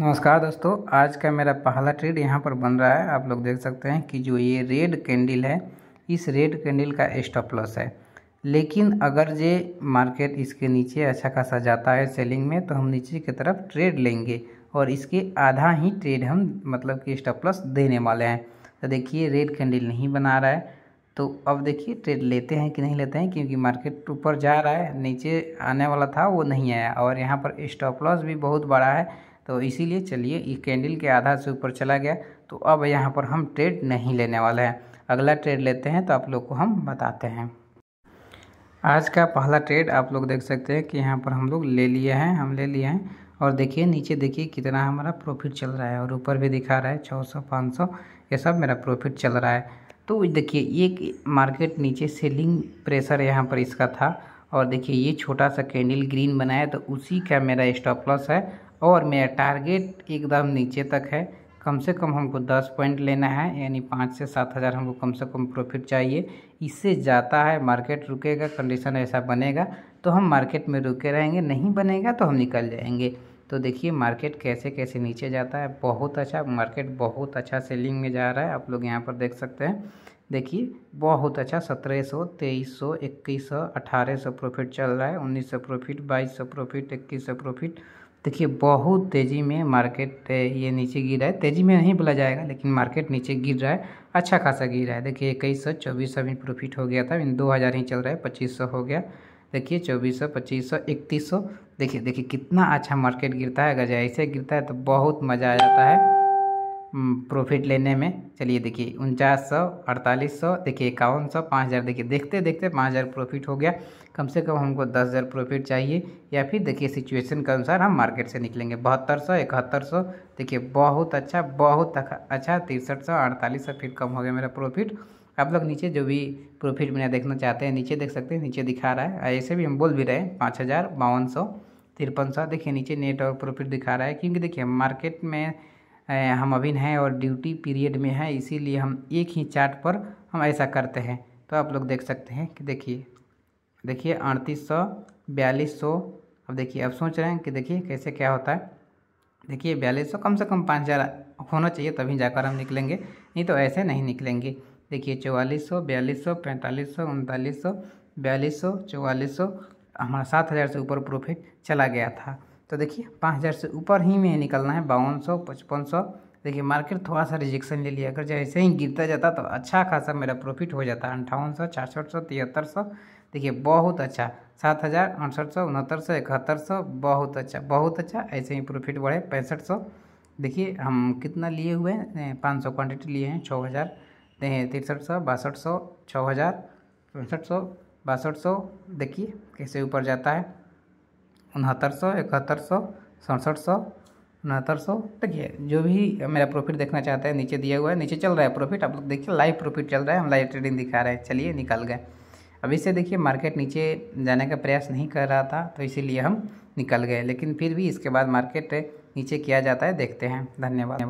नमस्कार दोस्तों आज का मेरा पहला ट्रेड यहाँ पर बन रहा है आप लोग देख सकते हैं कि जो ये रेड कैंडल है इस रेड कैंडल का स्टॉप लॉस है लेकिन अगर ये मार्केट इसके नीचे अच्छा खासा जाता है सेलिंग में तो हम नीचे की तरफ ट्रेड लेंगे और इसके आधा ही ट्रेड हम मतलब कि स्टॉप लॉस देने वाले हैं तो देखिए रेड कैंडल नहीं बना रहा है तो अब देखिए ट्रेड लेते हैं कि नहीं लेते हैं क्योंकि मार्केट ऊपर जा रहा है नीचे आने वाला था वो नहीं आया और यहाँ पर स्टॉप लॉस भी बहुत बड़ा है तो इसीलिए चलिए ये कैंडल के आधार से ऊपर चला गया तो अब यहाँ पर हम ट्रेड नहीं लेने वाले हैं अगला ट्रेड लेते हैं तो आप लोग को हम बताते हैं आज का पहला ट्रेड आप लोग देख सकते हैं कि यहाँ पर हम लोग ले लिए हैं हम ले लिए हैं और देखिए नीचे देखिए कितना हमारा प्रॉफिट चल रहा है और ऊपर भी दिखा रहा है पाँच सौ ये सब मेरा प्रॉफिट चल रहा है तो देखिए ये मार्केट नीचे सेलिंग प्रेशर यहाँ पर इसका था और देखिए ये छोटा सा कैंडल ग्रीन बनाया तो उसी का मेरा स्टॉप लॉस है और मेरा टारगेट एकदम नीचे तक है कम से कम हमको दस पॉइंट लेना है यानी पाँच से सात हज़ार हमको कम से कम प्रॉफिट चाहिए इससे जाता है मार्केट रुकेगा कंडीशन ऐसा बनेगा तो हम मार्केट में रुके रहेंगे नहीं बनेगा तो हम निकल जाएंगे तो देखिए मार्केट कैसे कैसे नीचे जाता है बहुत अच्छा मार्केट बहुत अच्छा सेलिंग में जा रहा है आप लोग यहाँ पर देख सकते हैं देखिए बहुत अच्छा सत्रह सौ तेईस सौ इक्कीस सौ अठारह सौ प्रॉफिट चल रहा है उन्नीस सौ प्रॉफिट बाईस सौ प्रॉफिट इक्कीस सौ प्रॉफिट देखिए बहुत तेज़ी में मार्केट ये नीचे गिर रहा है तेज़ी में नहीं बोला जाएगा लेकिन मार्केट नीचे गिर रहा है अच्छा खासा गिर रहा है देखिए इक्कीस सौ चौबीस सौ में प्रॉफिट हो गया था इन दो हज़ार ही चल रहा है पच्चीस सौ हो गया देखिए चौबीस सौ पच्चीस सौ इकतीस सौ देखिए देखिए कितना अच्छा मार्केट गिरता है अगर ऐसे गिरता है तो बहुत मज़ा आ जाता है प्रॉफिट लेने में चलिए देखिए उनचास सौ अड़तालीस सौ देखिए इक्यावन सौ पाँच हज़ार देखिए देखते देखते पाँच हज़ार प्रॉफिट हो गया कम से कम हमको दस हज़ार प्रॉफिट चाहिए या फिर देखिए सिचुएशन के अनुसार हम मार्केट से निकलेंगे बहत्तर सौ इकहत्तर सौ देखिए बहुत अच्छा बहुत अच्छा तिरसठ सौ अड़तालीस सौ फिर कम हो गया मेरा प्रॉफिट आप लोग नीचे जो भी प्रॉफिट मेरा देखना चाहते हैं नीचे देख सकते हैं नीचे दिखा रहा है ऐसे भी हम बोल भी रहे हैं पाँच हज़ार बावन सौ तिरपन सौ देखिए नीचे नेट और प्रॉफिट दिखा रहा है क्योंकि देखिए मार्केट में हम अभी हैं और ड्यूटी पीरियड में हैं इसीलिए हम एक ही चार्ट पर हम ऐसा करते हैं तो आप लोग देख सकते हैं कि देखिए देखिए अड़तीस सौ बयालीस सौ अब देखिए अब सोच रहे हैं कि देखिए कैसे क्या होता है देखिए बयालीस सौ कम से कम पाँच हज़ार होना चाहिए तभी जाकर हम निकलेंगे नहीं तो ऐसे नहीं निकलेंगे देखिए चौवालीस सौ बयालीस सौ पैंतालीस सौ उनतालीस सौ बयालीस सौ चौवालीस सौ हमारा सात हज़ार से ऊपर प्रॉफिट चला गया था तो देखिए पाँच हज़ार से ऊपर ही में निकलना है बावन सौ पचपन सौ देखिए मार्केट थोड़ा सा रिजेक्शन ले लिया अगर जैसे ही गिरता जाता तो अच्छा खासा मेरा प्रॉफिट हो जाता अंठावन सौ छियासठ सौ तिहत्तर सौ देखिए बहुत अच्छा सात हज़ार अड़सठ सौ उनहत्तर सौ इकहत्तर सौ बहुत अच्छा बहुत अच्छा ऐसे ही प्रॉफिट बढ़े पैंसठ सौ देखिए हम कितना लिए हुए हैं पाँच सौ क्वान्टिटी लिए हैं छः हज़ार तिरसठ सौ बासठ सौ छः हज़ार पैंसठ सौ बासठ सौ देखिए कैसे ऊपर जाता है उनहत्तर सौ इकहत्तर सौ सड़सठ सौ उनहत्तर सौ देखिए जो भी मेरा प्रॉफिट देखना चाहता है नीचे दिया हुआ है नीचे चल रहा है प्रॉफिट आप लोग देखिए लाइव प्रॉफिट चल रहा है हम लाइव ट्रेडिंग दिखा रहे हैं चलिए निकल गए अभी से देखिए मार्केट नीचे जाने का प्रयास नहीं कर रहा था तो इसीलिए हम निकल गए लेकिन फिर भी इसके बाद मार्केट नीचे किया जाता है देखते हैं धन्यवाद